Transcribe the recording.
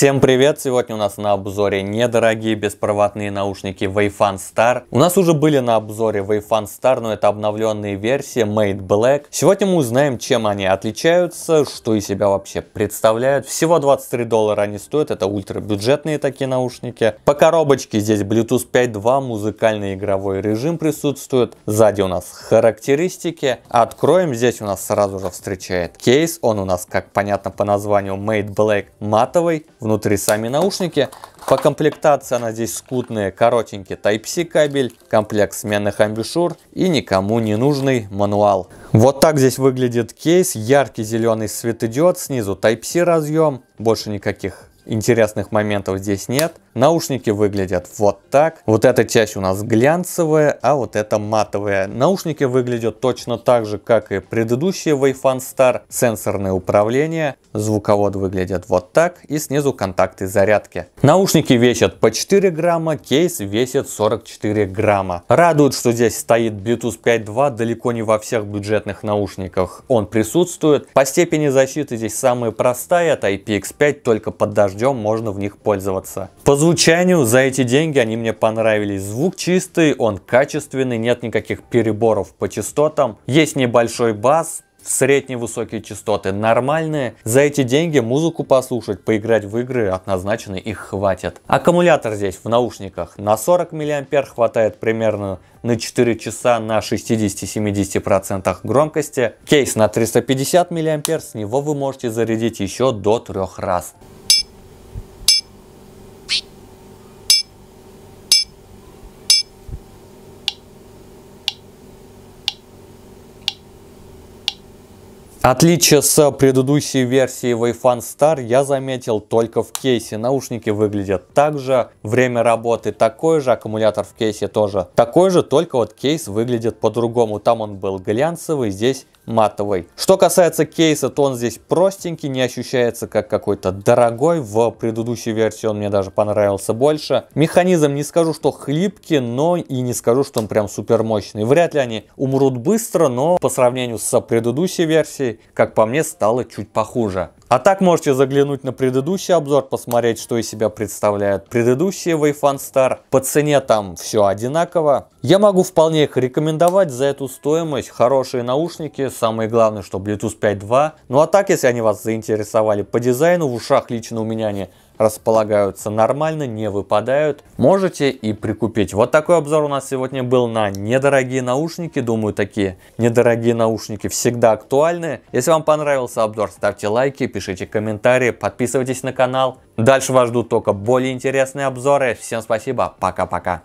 Всем привет! Сегодня у нас на обзоре недорогие беспроводные наушники Wayfan Star. У нас уже были на обзоре Wayfan Star, но это обновленные версии Made Black. Сегодня мы узнаем, чем они отличаются, что из себя вообще представляют. Всего 23 доллара они стоят, это ультрабюджетные такие наушники. По коробочке здесь Bluetooth 5.2, музыкальный игровой режим присутствует. Сзади у нас характеристики. Откроем, здесь у нас сразу же встречает кейс. Он у нас, как понятно по названию, Made Black матовый внутри сами наушники. По комплектации она здесь скутная, коротенький Type-C кабель, комплект сменных амбушюр и никому не нужный мануал. Вот так здесь выглядит кейс, яркий зеленый светодиод, снизу Type-C разъем, больше никаких интересных моментов здесь нет. Наушники выглядят вот так. Вот эта часть у нас глянцевая, а вот эта матовая. Наушники выглядят точно так же, как и предыдущие Wayfan Star. Сенсорное управление, звуковод выглядит вот так и снизу контакты зарядки. Наушники весят по 4 грамма, кейс весит 44 грамма. Радует, что здесь стоит Bluetooth 5.2 далеко не во всех бюджетных наушниках. Он присутствует. По степени защиты здесь самая простая от IPX5, только под дождем дождем можно в них пользоваться. По звучанию за эти деньги они мне понравились. Звук чистый, он качественный, нет никаких переборов по частотам. Есть небольшой бас, средне-высокие частоты нормальные. За эти деньги музыку послушать, поиграть в игры однозначно их хватит. Аккумулятор здесь в наушниках на 40 мА хватает примерно на 4 часа на 60-70% громкости. Кейс на 350 мА, с него вы можете зарядить еще до 3 раз. Отличие с предыдущей версией Wayfan Star я заметил только в кейсе. Наушники выглядят так же, время работы такое же, аккумулятор в кейсе тоже такой же, только вот кейс выглядит по-другому. Там он был глянцевый, здесь матовой. Что касается кейса, то он здесь простенький, не ощущается как какой-то дорогой. В предыдущей версии он мне даже понравился больше. Механизм не скажу, что хлипкий, но и не скажу, что он прям супер мощный. Вряд ли они умрут быстро, но по сравнению с предыдущей версией, как по мне, стало чуть похуже. А так можете заглянуть на предыдущий обзор, посмотреть, что из себя представляет предыдущий Wayfan Star. По цене там все одинаково. Я могу вполне их рекомендовать за эту стоимость. Хорошие наушники, самое главное, что Bluetooth 5.2. Ну а так, если они вас заинтересовали по дизайну, в ушах лично у меня они располагаются нормально, не выпадают. Можете и прикупить. Вот такой обзор у нас сегодня был на недорогие наушники. Думаю, такие недорогие наушники всегда актуальны. Если вам понравился обзор, ставьте лайки, пишите комментарии, подписывайтесь на канал. Дальше вас ждут только более интересные обзоры. Всем спасибо, пока-пока.